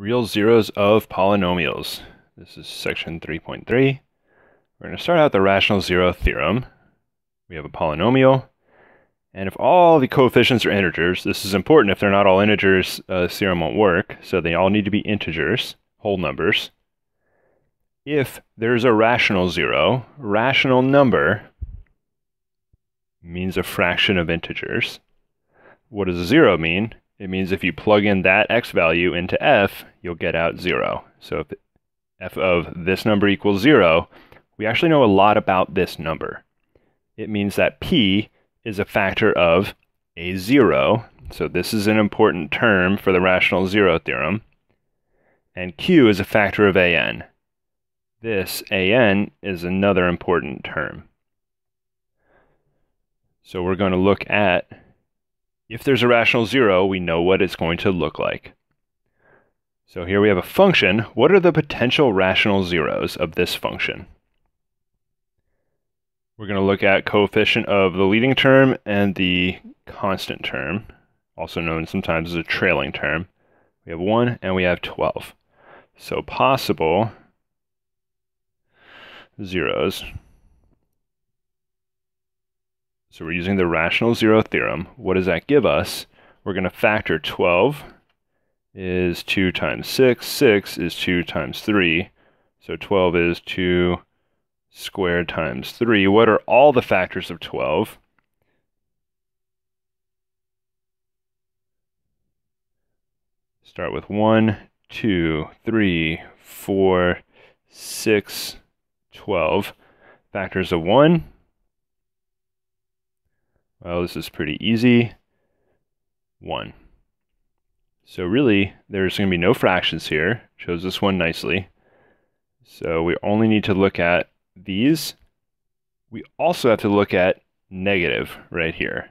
real zeros of polynomials. This is section 3.3. We're going to start out the rational zero theorem. We have a polynomial, and if all the coefficients are integers, this is important, if they're not all integers, uh, the theorem won't work, so they all need to be integers, whole numbers. If there's a rational zero, rational number means a fraction of integers. What does a zero mean? It means if you plug in that x value into f, you'll get out 0. So if f of this number equals 0, we actually know a lot about this number. It means that p is a factor of a 0. So this is an important term for the rational zero theorem. And q is a factor of an. This an is another important term. So we're going to look at if there's a rational zero, we know what it's going to look like. So here we have a function. What are the potential rational zeros of this function? We're going to look at coefficient of the leading term and the constant term, also known sometimes as a trailing term. We have 1 and we have 12. So possible zeros so we're using the rational zero theorem. What does that give us? We're going to factor 12 is 2 times 6. 6 is 2 times 3. So 12 is 2 squared times 3. What are all the factors of 12? Start with 1, 2, 3, 4, 6, 12. Factors of 1, well, this is pretty easy. 1. So really, there's going to be no fractions here. Shows this one nicely. So we only need to look at these. We also have to look at negative right here.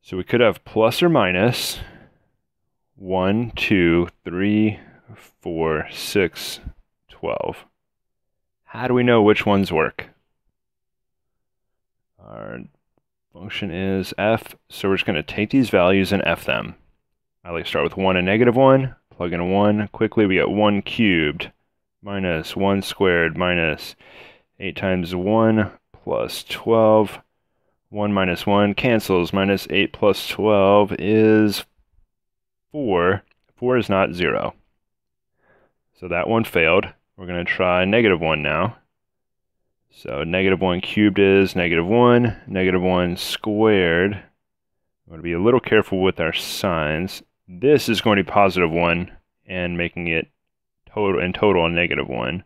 So we could have plus or minus 1, 2, 3, 4, 6, 12. How do we know which ones work? Our function is f, so we're just going to take these values and f them. I like start with 1 and negative 1, plug in 1. Quickly, we get 1 cubed minus 1 squared minus 8 times 1 plus 12. 1 minus 1 cancels. Minus 8 plus 12 is 4. 4 is not 0. So that one failed. We're going to try negative 1 now. So negative 1 cubed is negative 1, negative 1 squared. I'm going to be a little careful with our signs. This is going to be positive 1 and making it total in total a negative 1.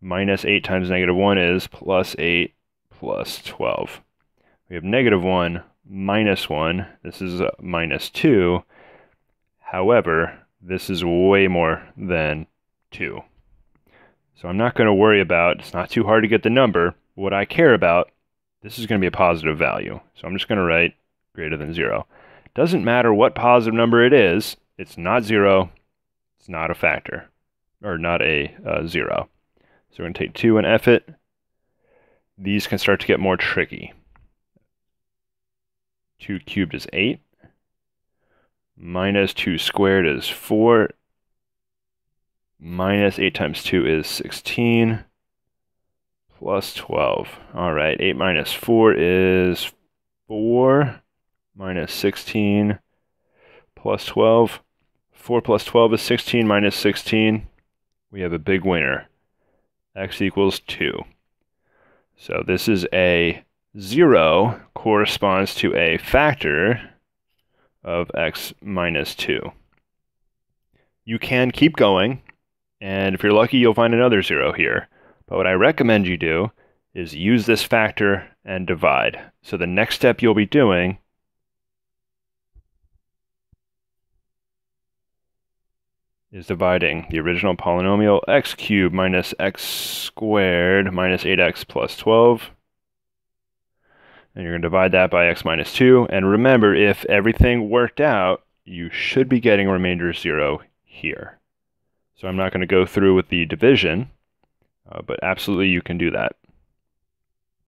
Minus 8 times negative 1 is plus 8 plus 12. We have negative 1 minus 1. This is minus 2. However, this is way more than 2. So I'm not going to worry about, it's not too hard to get the number. What I care about, this is going to be a positive value. So I'm just going to write greater than zero. Doesn't matter what positive number it is, it's not zero, it's not a factor, or not a uh, zero. So we're going to take two and F it. These can start to get more tricky. Two cubed is eight. Minus two squared is four minus 8 times 2 is 16 plus 12. All right, 8 minus 4 is 4 minus 16 plus 12. 4 plus 12 is 16 minus 16. We have a big winner. x equals 2. So this is a 0 corresponds to a factor of x minus 2. You can keep going and if you're lucky, you'll find another zero here. But what I recommend you do is use this factor and divide. So the next step you'll be doing is dividing the original polynomial x cubed minus x squared minus 8x plus 12. And you're going to divide that by x minus 2. And remember, if everything worked out, you should be getting a remainder 0 here. So I'm not going to go through with the division, uh, but absolutely you can do that.